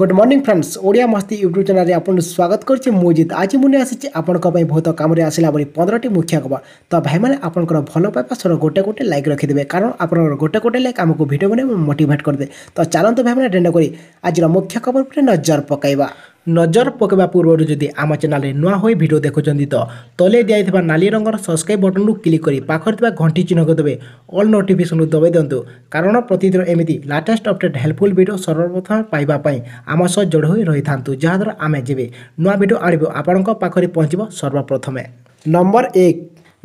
good morning friends Odia মস্তি YouTube চ্যানেলে আপনার স্বাগত করছি মু জিত আজ মু আসিছি আপনার বহুত কামরে আসলা বলে পনেরোটি মুখ্য খবর তো ভাই মানে আপনার ভাল পাইবা সর গোটে গোটে লাইক রখিদেবে কারণ আপনার গোটে গোটে লাইক আমি ভিডিও বনাই মোটিভেট করদে তো চালু ভাই মানে ডেন্ড করে আজর মুখ্য খবর উপরে নজর পকাইবা ନଜର ପକାଇବା ପୂର୍ବରୁ ଯଦି ଆମ ଚ୍ୟାନେଲ୍ରେ ନୂଆ ହୋଇ ଭିଡ଼ିଓ ଦେଖୁଛନ୍ତି ତ ତଳେ ଦିଆଯାଇଥିବା ନାଲି ରଙ୍ଗର ସବସ୍କ୍ରାଇବ୍ ବଟନ୍କୁ କ୍ଲିକ୍ କରି ପାଖରେ ଥିବା ଘଣ୍ଟି ଚିହ୍ନକୁ ଦେବେ ଅଲ୍ ନୋଟିଫିକେସନ୍କୁ ଦବାଇ ଦିଅନ୍ତୁ କାରଣ ପ୍ରତିଦିନ ଏମିତି ଲାଟେଷ୍ଟ ଅପଡ଼େଟ୍ ହେଲ୍ପଫୁଲ୍ ଭିଡ଼ିଓ ସର୍ବପ୍ରଥମେ ପାଇବା ପାଇଁ ଆମ ସହ ଯୋଡ଼ି ହୋଇ ରହିଥାନ୍ତୁ ଯାହାଦ୍ୱାରା ଆମେ ଯେବେ ନୂଆ ଭିଡ଼ିଓ ଆଣିବୁ ଆପଣଙ୍କ ପାଖରେ ପହଞ୍ଚିବ ସର୍ବପ୍ରଥମେ ନମ୍ବର ଏକ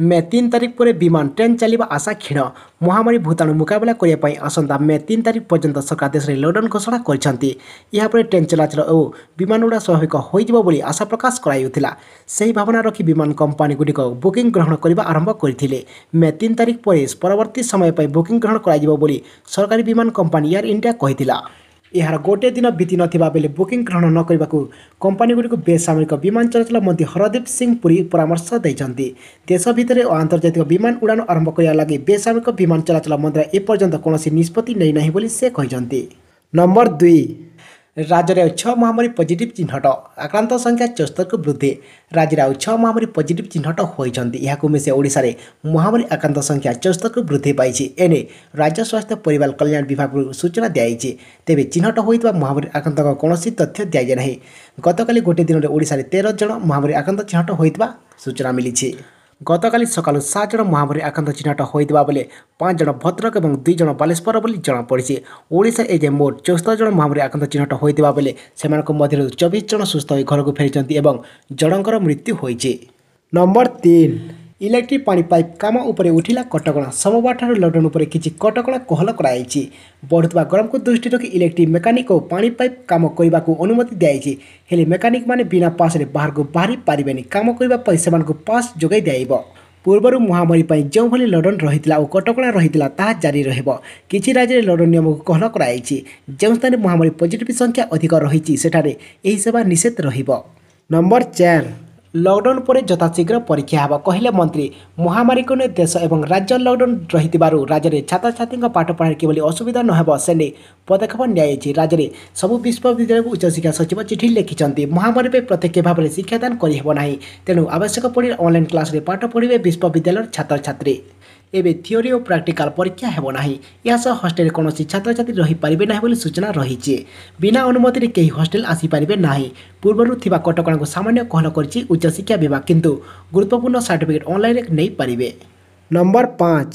মে তিন তারিখ পরে বিমান ট্রেন চালিবা আশা ক্ষীণ মহামারী ভূতাণু মোকাবিলা করা আসন্তা মে তিন তারিখ পর্যন্ত সরকার দেশে লকডাউন ঘোষণা করেছেন এরপরে ট্রেন চলাচল ও বিমান উড়া স্বাভাবিক হয়ে যাব বলে আশা প্রকাশ করা সেই ভাবনা রাখি বিমান কোম্পানিগুড়ি বুকিং গ্রহণ করা আরম্ভ করে মে তিন তারিখ পরে পরবর্তী সময় বুকিং গ্রহণ করা সরকারি বিমান কোম্পানি এয়ার ইন্ডিয়া यहाँ गोटे दिन बिति नै बुकिङ ग्रहण नकरु कम्पनी गुडिक बेसामरिक विमान चलाचल मन्त्री हरदीप सिंह पुरी परामर्श देश दिन्छ देशभित्र आन्तर्जातिक विमान उडान आरम्भ गर्दा बेसामरिक विमान चलाचल मन्त्री एपर्थ्यन्त कसरी निष्पत्ति नै पनि नम्बर दुई ରାଜ୍ୟରେ ଆଉ ଛଅ ମହାମାରୀ ପଜିଟିଭ୍ ଚିହ୍ନଟ ଆକ୍ରାନ୍ତ ସଂଖ୍ୟା ଚଉସ୍ତରକୁ ବୃଦ୍ଧି ରାଜ୍ୟରେ ଆଉ ଛଅ ମହାମାରୀ ପଜିଟିଭ୍ ଚିହ୍ନଟ ହୋଇଛନ୍ତି ଏହାକୁ ମିଶାଇ ଓଡ଼ିଶାରେ ମହାମାରୀ ଆକ୍ରାନ୍ତ ସଂଖ୍ୟା ଚଉସ୍ତରକୁ ବୃଦ୍ଧି ପାଇଛି ଏନେଇ ରାଜ୍ୟ ସ୍ୱାସ୍ଥ୍ୟ ପରିବାର କଲ୍ୟାଣ ବିଭାଗରୁ ସୂଚନା ଦିଆଯାଇଛି ତେବେ ଚିହ୍ନଟ ହୋଇଥିବା ମହାମାରୀ ଆକ୍ରାନ୍ତଙ୍କ କୌଣସି ତଥ୍ୟ ଦିଆଯାଇ ନାହିଁ ଗତକାଲି ଗୋଟିଏ ଦିନରେ ଓଡ଼ିଶାରେ ତେର ଜଣ ମହାମାରୀ ଆକ୍ରାନ୍ତ ଚିହ୍ନଟ ହୋଇଥିବା ସୂଚନା ମିଳିଛି ଗତକାଲି ସକାଳୁ ସାତ ଜଣ ମହାମାରୀ ଆକ୍ରାନ୍ତ ଚିହ୍ନଟ ହୋଇଥିବା ବେଳେ ପାଞ୍ଚ ଜଣ ଭଦ୍ରକ ଏବଂ ଦୁଇ ଜଣ ବାଲେଶ୍ୱର ବୋଲି ଜଣାପଡ଼ିଛି ଓଡ଼ିଶାରେ ଏଯାଏଁ ମୋଟ ଚଉସ୍ତରୀ ଜଣ ମହାମାରୀ ଆକ୍ରାନ୍ତ ଚିହ୍ନଟ ହୋଇଥିବା ବେଳେ ସେମାନଙ୍କ ମଧ୍ୟରୁ ଚବିଶ ଜଣ ସୁସ୍ଥ ହୋଇ ଘରକୁ ଫେରିଛନ୍ତି ଏବଂ ଜଣଙ୍କର ମୃତ୍ୟୁ ହୋଇଛି ନମ୍ବର ତିନି ଇଲେକ୍ଟ୍ରିକ୍ ପାଣି ପାଇପ୍ କାମ ଉପରେ ଉଠିଲା କଟକଣା ସୋମବାରଠାରୁ ଲକ୍ଡାଉନ୍ ଉପରେ କିଛି କଟକଣା କୋହଳ କରାଯାଇଛି ବଢ଼ୁଥିବା ଗରମକୁ ଦୃଷ୍ଟିରେ ରଖି ଇଲେକ୍ଟ୍ରିକ୍ ମେକାନିକ୍ ଓ ପାଣି ପାଇପ୍ କାମ କରିବାକୁ ଅନୁମତି ଦିଆଯାଇଛି ହେଲେ ମେକାନିକ୍ମାନେ ବିନା ପାସ୍ରେ ବାହାରକୁ ବାହାରି ପାରିବେନି କାମ କରିବା ପାଇଁ ସେମାନଙ୍କୁ ପାସ୍ ଯୋଗାଇ ଦିଆଯିବ ପୂର୍ବରୁ ମହାମାରୀ ପାଇଁ ଯେଉଁଭଳି ଲଡ଼ନ ରହିଥିଲା ଓ କଟକଣା ରହିଥିଲା ତାହା ଜାରି ରହିବ କିଛି ରାଜ୍ୟରେ ଲଡ଼ନ ନିୟମକୁ କୋହଳ କରାଯାଇଛି ଯେଉଁ ସ୍ଥାନରେ ମହାମାରୀ ପଜିଟିଭ୍ ସଂଖ୍ୟା ଅଧିକ ରହିଛି ସେଠାରେ ଏହି ସେବା ନିଷେଧ ରହିବ ନମ୍ବର ଚାରି ଲକଡାଉନ ପରେ ଯଥାଶୀଘ୍ର ପରୀକ୍ଷା ହେବ କହିଲେ ମନ୍ତ୍ରୀ ମହାମାରୀକୁ ନେଇ ଦେଶ ଏବଂ ରାଜ୍ୟ ଲକଡାଉନ ରହିଥିବାରୁ ରାଜ୍ୟରେ ଛାତ୍ରଛାତ୍ରୀଙ୍କ ପାଠପଢ଼ାରେ କିଭଳି ଅସୁବିଧା ନହେବ ସେ ନେଇ ପଦକ୍ଷେପ ନିଆଯାଇଛି ରାଜ୍ୟରେ ସବୁ ବିଶ୍ୱବିଦ୍ୟାଳୟକୁ ଉଚ୍ଚଶିକ୍ଷା ସଚିବ ଚିଠି ଲେଖିଛନ୍ତି ମହାମାରୀ ପାଇଁ ପ୍ରତ୍ୟକ୍ଷ ଭାବରେ ଶିକ୍ଷାଦାନ କରିହେବ ନାହିଁ ତେଣୁ ଆବଶ୍ୟକ ପଡ଼ିଲେ ଅନଲାଇନ୍ କ୍ଲାସ୍ରେ ପାଠ ପଢ଼ିବେ ବିଶ୍ୱବିଦ୍ୟାଳୟର ଛାତ୍ରଛାତ୍ରୀ এবে থিওরি ও ପ୍ରାକ୍ଟିକାଲ ପରୀକ୍ଷା ହେବ ନାହିଁ ଏହା ସହ ହଷ୍ଟେଲରେ କୌଣସି ଛାତ୍ରଛାତ୍ରୀ ରହିପାରିବେ ନାହିଁ ବୋଲି ସୂଚନା ରହିଛି ବିନା ଅନୁମତିରେ କେହି ହଷ୍ଟେଲ ଆସିପାରିବେ ନାହିଁ ପୂର୍ବରୁ ଥିବା କଟକଣାକୁ ସାମାନ୍ୟ କୋହଳ କରିଛି ଉଚ୍ଚଶିକ୍ଷା ବିଭାଗ କିନ୍ତୁ ଗୁରୁତ୍ୱପୂର୍ଣ୍ଣ ସାର୍ଟିଫିକେଟ୍ ଅନଲାଇନ୍ରେ ନେଇପାରିବେ ନମ୍ବର ପାଞ୍ଚ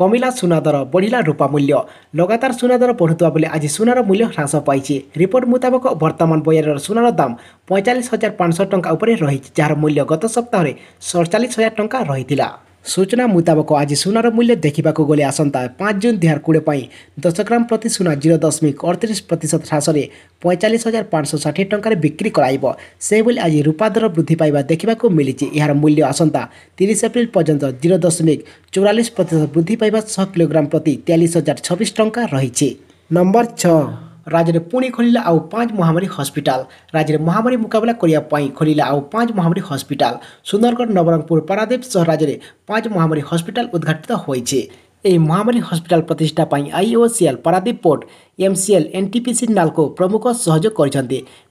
কমিলা সোনা দর বড়া রূপা মূল্য লগাতার সোনা দর বড়ুয়া বেলে আজ সোনার মূল্য হ্রাস পাইছে রিপোর্ট মুতাবক বর্তমান বজারের সোনার দাম পঁয়তাল্লিশ হাজার পাঁচশো টঙ্কা উপরে রয়েছে যার মূল্য গত সপ্তাহে সড়চাশ হাজার টঙ্কা রয়েছে ସୂଚନା ମୁତାବକ ଆଜି ସୁନାର ମୂଲ୍ୟ ଦେଖିବାକୁ ଗଲେ ଆସନ୍ତା ପାଞ୍ଚ ଜୁନ୍ ଦୁଇ ହଜାର କୋଡ଼ିଏ ପାଇଁ ଦଶଗ୍ରାମ ପ୍ରତି ସୁନା ଜିରୋ ଦଶମିକ ଅଡ଼ତିରିଶ ପ୍ରତିଶତ ହ୍ରାସରେ ପଇଁଚାଳିଶ ହଜାର ପାଞ୍ଚଶହ ଷାଠିଏ ଟଙ୍କାରେ ବିକ୍ରି କରାଇବ ସେହିଭଳି ଆଜି ରୂପା ଦର ବୃଦ୍ଧି ପାଇବା ଦେଖିବାକୁ ମିଳିଛି ଏହାର ମୂଲ୍ୟ ଆସନ୍ତା ତିରିଶ ଏପ୍ରିଲ ପର୍ଯ୍ୟନ୍ତ ଜିରୋ ଦଶମିକ ଚଉରାଳିଶ ପ୍ରତିଶତ ବୃଦ୍ଧି ପାଇବା ଶହ କିଲୋଗ୍ରାମ ପ୍ରତି ତେୟାଳିଶ ହଜାର ଛବିଶ ଟଙ୍କା ରହିଛି ନମ୍ବର ଛଅ ରାଜ୍ୟରେ ପୁଣି ଖୋଲିଲା ଆଉ ପାଞ୍ଚ ମହାମାରୀ ହସ୍ପିଟାଲ ରାଜ୍ୟରେ ମହାମାରୀ ମୁକାବିଲା କରିବା ପାଇଁ ଖୋଲିଲା ଆଉ ପାଞ୍ଚ ମହାମାରୀ ହସ୍ପିଟାଲ ସୁନ୍ଦରଗଡ଼ ନବରଙ୍ଗପୁର ପାରାଦ୍ୱୀପ ସହ ରାଜ୍ୟରେ ପାଞ୍ଚ ମହାମାରୀ ହସ୍ପିଟାଲ ଉଦ୍ଘାଟିତ ହୋଇଛି এই মহামারী হসপিটাল প্রতিষ্ঠা পাই IOCL Paradip port MCL NTPC NALCO প্রমুখ সহযোগ করেছেন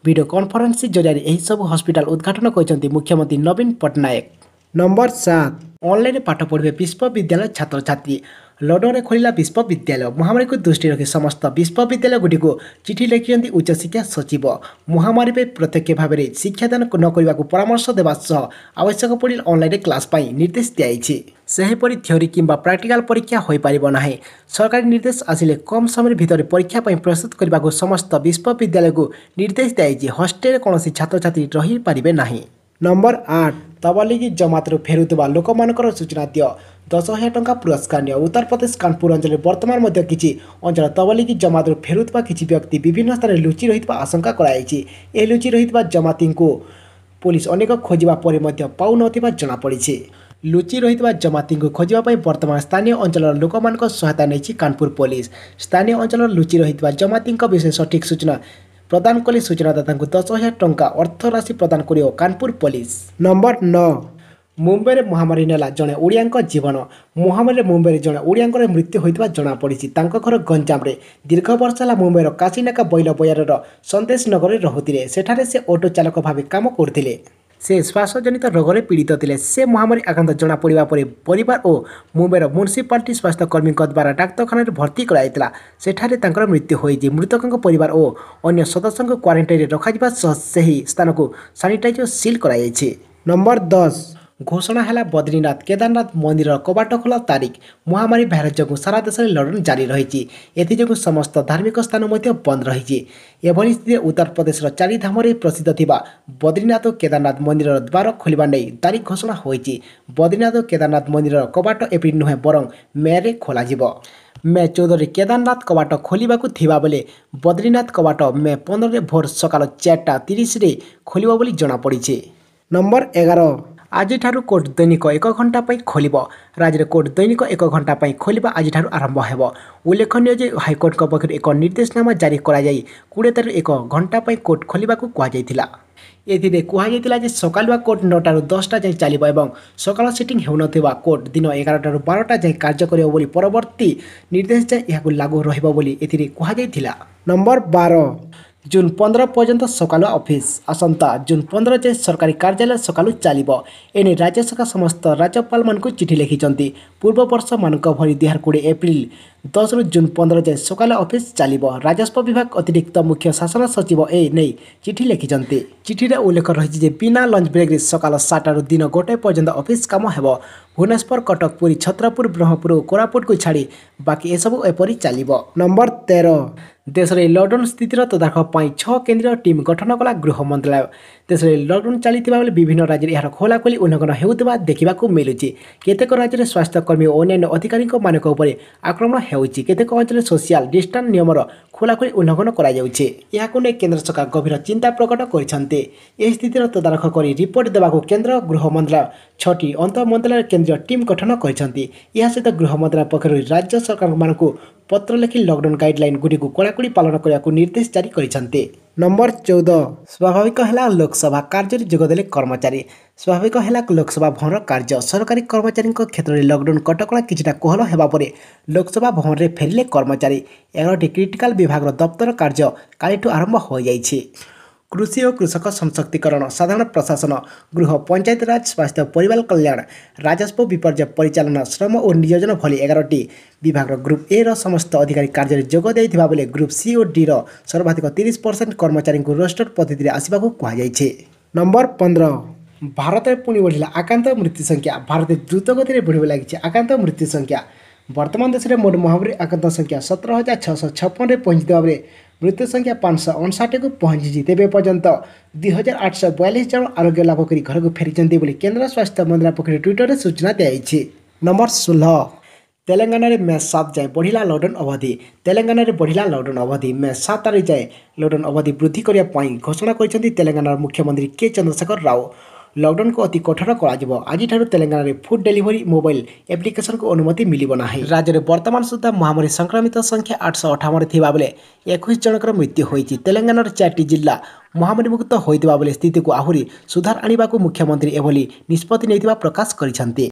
ভিডিও কনফরেন্স জরিয়ায় এইসব হসপিটাল উদ্ঘাটন করেছেন মুখ্যমন্ত্রী নবীন পট্টনায়ক নম্বর সাত অনলাইনে পাঠ পড়বে বিশ্ববিদ্যালয় ছাত্রছাত্রী ଲଣ୍ଡନରେ ଖୋଲିଲା ବିଶ୍ୱବିଦ୍ୟାଳୟ ମହାମାରୀକୁ ଦୃଷ୍ଟିରେ ରଖି ସମସ୍ତ ବିଶ୍ୱବିଦ୍ୟାଳୟଗୁଡ଼ିକୁ ଚିଠି ଲେଖିଛନ୍ତି ଉଚ୍ଚଶିକ୍ଷା ସଚିବ ମହାମାରୀ ପାଇଁ ପ୍ରତ୍ୟକ୍ଷ ଭାବରେ ଶିକ୍ଷାଦାନ ନ କରିବାକୁ ପରାମର୍ଶ ଦେବା ସହ ଆବଶ୍ୟକ ପଡ଼ିଲେ ଅନ୍ଲାଇନ୍ରେ କ୍ଲାସ୍ ପାଇଁ ନିର୍ଦ୍ଦେଶ ଦିଆଯାଇଛି ସେହିପରି ଥିଓରି କିମ୍ବା ପ୍ରାକ୍ଟିକାଲ ପରୀକ୍ଷା ହୋଇପାରିବ ନାହିଁ ସରକାରୀ ନିର୍ଦ୍ଦେଶ ଆସିଲେ କମ୍ ସମୟ ଭିତରେ ପରୀକ୍ଷା ପାଇଁ ପ୍ରସ୍ତୁତ କରିବାକୁ ସମସ୍ତ ବିଶ୍ୱବିଦ୍ୟାଳୟକୁ ନିର୍ଦ୍ଦେଶ ଦିଆଯାଇଛି ହଷ୍ଟେଲରେ କୌଣସି ଛାତ୍ରଛାତ୍ରୀ ରହିପାରିବେ ନାହିଁ ନମ୍ବର ଆଠ ତବଲିଗି ଜମାତରୁ ଫେରୁଥିବା ଲୋକମାନଙ୍କର ସୂଚନା ଦିଅ ଦଶ ହଜାର ଟଙ୍କା ପୁରସ୍କାର ନିଅ ଉତ୍ତରପ୍ରଦେଶ କାନପୁର ଅଞ୍ଚଳରେ ବର୍ତ୍ତମାନ ମଧ୍ୟ କିଛି ଅଞ୍ଚଳ ତବଲିଗି ଜମାତରୁ ଫେରୁଥିବା କିଛି ବ୍ୟକ୍ତି ବିଭିନ୍ନ ସ୍ଥାନରେ ଲୁଚି ରହିଥିବା ଆଶଙ୍କା କରାଯାଇଛି ଏହି ଲୁଚି ରହିଥିବା ଜମାତିଙ୍କୁ ପୋଲିସ ଅନେକ ଖୋଜିବା ପରେ ମଧ୍ୟ ପାଉନଥିବା ଜଣାପଡ଼ିଛି ଲୁଚି ରହିଥିବା ଜମାତିଙ୍କୁ ଖୋଜିବା ପାଇଁ ବର୍ତ୍ତମାନ ସ୍ଥାନୀୟ ଅଞ୍ଚଳର ଲୋକମାନଙ୍କ ସହାୟତା ନେଇଛି କାନପୁର ପୋଲିସ ସ୍ଥାନୀୟ ଅଞ୍ଚଳର ଲୁଚି ରହିଥିବା ଜମାତିଙ୍କ ବିଷୟରେ ସଠିକ୍ ସୂଚନା প্রদান কলে ସୂଚନାଦାତାଙ୍କୁ ଦଶ ହଜାର ଟଙ୍କା ଅର୍ଥରାଶି ପ୍ରଦାନ କରିବ କାନପୁର ପୋଲିସ ନମ୍ବର ନଅ ମୁମ୍ବାଇରେ ମହାମାରୀ ନେଲା ଜଣେ ଓଡ଼ିଆଙ୍କ ଜୀବନ ମହାମାରୀରେ ମୁମ୍ବାଇରେ ଜଣେ ଓଡ଼ିଆଙ୍କର ମୃତ୍ୟୁ ହୋଇଥିବା ଜଣାପଡ଼ିଛି ତାଙ୍କ ଘର ଗଞ୍ଜାମରେ ଦୀର୍ଘ ବର୍ଷ ହେଲା ମୁମ୍ବାଇର କାଶୀନାକା ବୈଲବୟାରର ସନ୍ଦେଶ ନଗରରେ ରହୁଥିଲେ ସେଠାରେ ସେ ଅଟୋ ଚାଳକ ଭାବେ କାମ କରୁଥିଲେ ସେ ଶ୍ୱାସଜନିତ ରୋଗରେ ପୀଡ଼ିତ ଥିଲେ ସେ ମହାମାରୀ ଆକ୍ରାନ୍ତ ଜଣାପଡ଼ିବା ପରେ ପରିବାର ଓ ମୁମ୍ବାଇର ମ୍ୟୁନିସିପାଲିଟି ସ୍ୱାସ୍ଥ୍ୟକର୍ମୀଙ୍କ ଦ୍ୱାରା ଡାକ୍ତରଖାନାରେ ଭର୍ତ୍ତି କରାଯାଇଥିଲା ସେଠାରେ ତାଙ୍କର ମୃତ୍ୟୁ ହୋଇଛି ମୃତକଙ୍କ ପରିବାର ଓ ଅନ୍ୟ ସଦସ୍ୟଙ୍କୁ କ୍ୱାରେଣ୍ଟାଇନ୍ରେ ରଖାଯିବା ସହ ସେହି ସ୍ଥାନକୁ ସାନିଟାଇଜ୍ ଓ ସିଲ୍ କରାଯାଇଛି ନମ୍ବର ଦଶ ଘୋଷଣା ହେଲା ବଦ୍ରୀନାଥ କେଦାରନାଥ ମନ୍ଦିରର କବାଟ ଖୋଲା ତାରିଖ ମହାମାରୀ ଭାଇରସ୍ ଯୋଗୁଁ ସାରା ଦେଶରେ ଲଢ଼ଣ ଜାରି ରହିଛି ଏଥିଯୋଗୁଁ ସମସ୍ତ ଧାର୍ମିକ ସ୍ଥାନ ମଧ୍ୟ ବନ୍ଦ ରହିଛି ଏଭଳି ସ୍ଥିତିରେ ଉତ୍ତରପ୍ରଦେଶର ଚାରିଧାମରେ ପ୍ରସିଦ୍ଧ ଥିବା ବଦ୍ରୀନାଥ ଓ କେଦାରନାଥ ମନ୍ଦିରର ଦ୍ୱାର ଖୋଲିବା ନେଇ ତାରିଖ ଘୋଷଣା ହୋଇଛି ବଦ୍ରୀନାଥ ଓ କେଦାରନାଥ ମନ୍ଦିରର କବାଟ ଏପ୍ରିଲ ନୁହେଁ ବରଂ ମେରେ ଖୋଲାଯିବ ମେ ଚଉଦରେ କେଦାରନାଥ କବାଟ ଖୋଲିବାକୁ ଥିବାବେଳେ ବଦ୍ରୀନାଥ କବାଟ ମେ ପନ୍ଦରରେ ଭୋର ସକାଳ ଚାରିଟା ତିରିଶରେ ଖୋଲିବ ବୋଲି ଜଣାପଡ଼ିଛି ନମ୍ବର ଏଗାର ଆଜିଠାରୁ କୋର୍ଟ ଦୈନିକ ଏକ ଘଣ୍ଟା ପାଇଁ ଖୋଲିବ ରାଜ୍ୟରେ କୋର୍ଟ ଦୈନିକ ଏକ ଘଣ୍ଟା ପାଇଁ ଖୋଲିବା ଆଜିଠାରୁ ଆରମ୍ଭ ହେବ ଉଲ୍ଲେଖନୀୟ ଯେ ହାଇକୋର୍ଟଙ୍କ ପକ୍ଷରୁ ଏକ ନିର୍ଦ୍ଦେଶନାମା ଜାରି କରାଯାଇ କୋଡ଼ିଏ ତାରିଖ ଏକ ଘଣ୍ଟା ପାଇଁ କୋର୍ଟ ଖୋଲିବାକୁ କୁହାଯାଇଥିଲା ଏଥିରେ କୁହାଯାଇଥିଲା ଯେ ସକାଳୁଆ କୋର୍ଟ ନଅଟାରୁ ଦଶଟା ଯାଏଁ ଚାଲିବ ଏବଂ ସକାଳ ସିଟିଂ ହେଉନଥିବା କୋର୍ଟ ଦିନ ଏଗାରଟାରୁ ବାରଟା ଯାଏଁ କାର୍ଯ୍ୟ କରିବ ବୋଲି ପରବର୍ତ୍ତୀ ନିର୍ଦ୍ଦେଶ ଯାଏଁ ଏହାକୁ ଲାଗୁ ରହିବ ବୋଲି ଏଥିରେ କୁହାଯାଇଥିଲା ନମ୍ବର ବାର ଜୁନ୍ ପନ୍ଦର ପର୍ଯ୍ୟନ୍ତ ସକାଳୁ ଅଫିସ୍ ଆସନ୍ତା ଜୁନ୍ ପନ୍ଦର ଯାଏଁ ସରକାରୀ କାର୍ଯ୍ୟାଳୟ ସକାଳୁ ଚାଲିବ ଏନେଇ ରାଜ୍ୟ ସରକାର ସମସ୍ତ ରାଜ୍ୟପାଳମାନଙ୍କୁ ଚିଠି ଲେଖିଛନ୍ତି ପୂର୍ବବର୍ଷମାନଙ୍କ ଭଳି ଦୁଇହଜାର କୋଡ଼ିଏ ଏପ୍ରିଲ ଦଶରୁ ଜୁନ୍ ପନ୍ଦର ଯାଏଁ ସକାଳ ଅଫିସ୍ ଚାଲିବ ରାଜସ୍ୱ ବିଭାଗ ଅତିରିକ୍ତ ମୁଖ୍ୟ ଶାସନ ସଚିବ ଏ ନେଇ ଚିଠି ଲେଖିଛନ୍ତି ଚିଠିରେ ଉଲ୍ଲେଖ ରହିଛି ଯେ ବିନା ଲଞ୍ଚ ବ୍ରେକ୍ରେ ସକାଳ ସାତଟାରୁ ଦିନ ଗୋଟାଏ ପର୍ଯ୍ୟନ୍ତ ଅଫିସ୍ କାମ ହେବ ଭୁବନେଶ୍ୱର କଟକ ପୁରୀ ଛତ୍ରପୁର ବ୍ରହ୍ମପୁର ଓ କୋରାପୁଟକୁ ଛାଡ଼ି ବାକି ଏସବୁ ଏପରି ଚାଲିବ ନମ୍ବର ତେର ଦେଶରେ ଲକ୍ଡାଉନ୍ ସ୍ଥିତିର ତଦାରଖ ପାଇଁ ଛଅ କେନ୍ଦ୍ରୀୟ ଟିମ୍ ଗଠନ କଲା ଗୃହ ମନ୍ତ୍ରଣାଳୟ ଦେଶରେ ଲକ୍ଡାଉନ୍ ଚାଲିଥିବା ବେଳେ ବିଭିନ୍ନ ରାଜ୍ୟରେ ଏହାର ଖୋଲାଖୋଲି ଉଲ୍ଲଂଘନ ହେଉଥିବା ଦେଖିବାକୁ ମିଳୁଛି କେତେକ ରାଜ୍ୟରେ ସ୍ୱାସ୍ଥ୍ୟକର୍ମୀ ଓ ଅନ୍ୟାନ୍ୟ ଅଧିକାରୀଙ୍କମାନଙ୍କ ଉପରେ ଆକ୍ରମଣ ହେଉଛି କେତେକ ଅଞ୍ଚଳରେ ସୋସିଆଲ୍ ଡିଷ୍ଟାନ୍ସ ନିୟମର ଖୋଲାଖୋଲି ଉଲ୍ଲଂଘନ କରାଯାଉଛି ଏହାକୁ ନେଇ କେନ୍ଦ୍ର ସରକାର ଗଭୀର ଚିନ୍ତା ପ୍ରକଟ କରିଛନ୍ତି ଏହି ସ୍ଥିତିର ତଦାରଖ କରି ରିପୋର୍ଟ ଦେବାକୁ କେନ୍ଦ୍ର ଗୃହ ମନ୍ତ୍ରଣାଳୟ ଛଅଟି ଅନ୍ତଃ ମନ୍ତ୍ରଣାଳୟ କେନ୍ଦ୍ରୀୟ ଟିମ୍ ଗଠନ କରିଛନ୍ତି ଏହା ସହିତ ଗୃହ ମନ୍ତ୍ରଣାଳୟ ପକ୍ଷରୁ ରାଜ୍ୟ ସରକାରମାନଙ୍କୁ ପତ୍ର ଲେଖି ଲକ୍ଡାଉନ୍ ଲକଡାଉନ୍ ଗାଇଡ୍ଲାଇନ୍ଗୁଡ଼ିକୁ କଡ଼ାକଡ଼ି ପାଳନ କରିବାକୁ ନିର୍ଦ୍ଦେଶ ଜାରି କରିଛନ୍ତି ନମ୍ବର ଚଉଦ ସ୍ୱାଭାବିକ ହେଲା ଲୋକସଭା କାର୍ଯ୍ୟରେ ଯୋଗଦେଲେ କର୍ମଚାରୀ ସ୍ୱାଭାବିକ ହେଲା ଲୋକସଭା ଭବନର କାର୍ଯ୍ୟ ସରକାରୀ କର୍ମଚାରୀଙ୍କ କ୍ଷେତ୍ରରେ ଲକ୍ଡାଉନ୍ କଟକଣା କିଛିଟା କୋହଳ ହେବା ପରେ ଲୋକସଭା ଭବନରେ ଫେରିଲେ କର୍ମଚାରୀ ଏଗାରଟି କ୍ରିଟିକାଲ୍ ବିଭାଗର ଦପ୍ତର କାର୍ଯ୍ୟ କାଲିଠୁ ଆରମ୍ଭ ହୋଇଯାଇଛି কৃষি ও কৃষক সংশক্তিকরণ সাধারণ প্রশাসন গৃহ পঞ্চায়েতরাজ স্বাস্থ্য পরিবার কল্যাণ রাজস্ব বিপর্যয় পরিচালনা শ্রম ও নিয়োজন ভলি এগারোটি বিভাগের গ্রুপ এ র সমস্ত অধিকারী কার্যের যোগ দিয়ে বলে গ্রুপ সি ও ডি র সর্বাধিক তিরিশ পরসেন্ট কর্মচারী রোস্টর পদ্ধতি আসবাক কুহযাই নম্বর পনেরো ভারতের পুনি বড়া আকান্ত মৃত্যু সংখ্যা ভারতে দ্রুত গতিতে বড়িব লাগিছে আকান্ত মৃত্যু সংখ্যা বর্তমান দেশের মোট মহামারী আকান্ত সংখ্যা সতেরো হাজার ছশো ছপনের পৌঁছে দেওয়া বেড়ে ମୃତ୍ୟୁ ସଂଖ୍ୟା ପାଞ୍ଚଶହ ଅଣଷଠକୁ ପହଞ୍ଚିଛି ତେବେ ପର୍ଯ୍ୟନ୍ତ ଦୁଇ ହଜାର ଆଠଶହ ବୟାଳିଶ ଜଣ ଆରୋଗ୍ୟ ଲାଭ କରି ଘରକୁ ଫେରିଛନ୍ତି ବୋଲି କେନ୍ଦ୍ର ସ୍ୱାସ୍ଥ୍ୟ ମନ୍ତ୍ରଣାଳୟ ପକ୍ଷରୁ ଟ୍ୱିଟରରେ ସୂଚନା ଦିଆଯାଇଛି ନମ୍ବର ଷୋହଳ ତେଲେଙ୍ଗାନାରେ ମେ ସାତ ଯାଏଁ ବଢ଼ିଲା ଲକଡାଉନ୍ ଅବଧି ତେଲେଙ୍ଗାନାରେ ବଢ଼ିଲା ଲକଡାଉନ୍ ଅବଧି ମେ ସାତ ତାରିଖ ଯାଏଁ ଲକଡାଉନ୍ ଅବଧି ବୃଦ୍ଧି କରିବା ପାଇଁ ଘୋଷଣା କରିଛନ୍ତି ତେଲେଙ୍ଗାନାର ମୁଖ୍ୟମନ୍ତ୍ରୀ କେ ଚନ୍ଦ୍ରଶେଖର ରାଓ ଲକଡାଉନକୁ ଅତି କଠୋର କରାଯିବ ଆଜିଠାରୁ ତେଲେଙ୍ଗାନାରେ ଫୁଡ୍ ଡେଲିଭରି ମୋବାଇଲ ଆପ୍ଲିକେସନକୁ ଅନୁମତି ମିଳିବ ନାହିଁ ରାଜ୍ୟରେ ବର୍ତ୍ତମାନ ସୁଦ୍ଧା ମହାମାରୀ ସଂକ୍ରମିତ ସଂଖ୍ୟା ଆଠଶହ ଅଠାବନ ଥିବାବେଳେ ଏକୋଇଶ ଜଣଙ୍କର ମୃତ୍ୟୁ ହୋଇଛି ତେଲେଙ୍ଗାନାର ଚାରିଟି ଜିଲ୍ଲା ମହାମାରୀମୁକ୍ତ ହୋଇଥିବା ବେଳେ ସ୍ଥିତିକୁ ଆହୁରି ସୁଧାର ଆଣିବାକୁ ମୁଖ୍ୟମନ୍ତ୍ରୀ ଏଭଳି ନିଷ୍ପତ୍ତି ନେଇଥିବା ପ୍ରକାଶ କରିଛନ୍ତି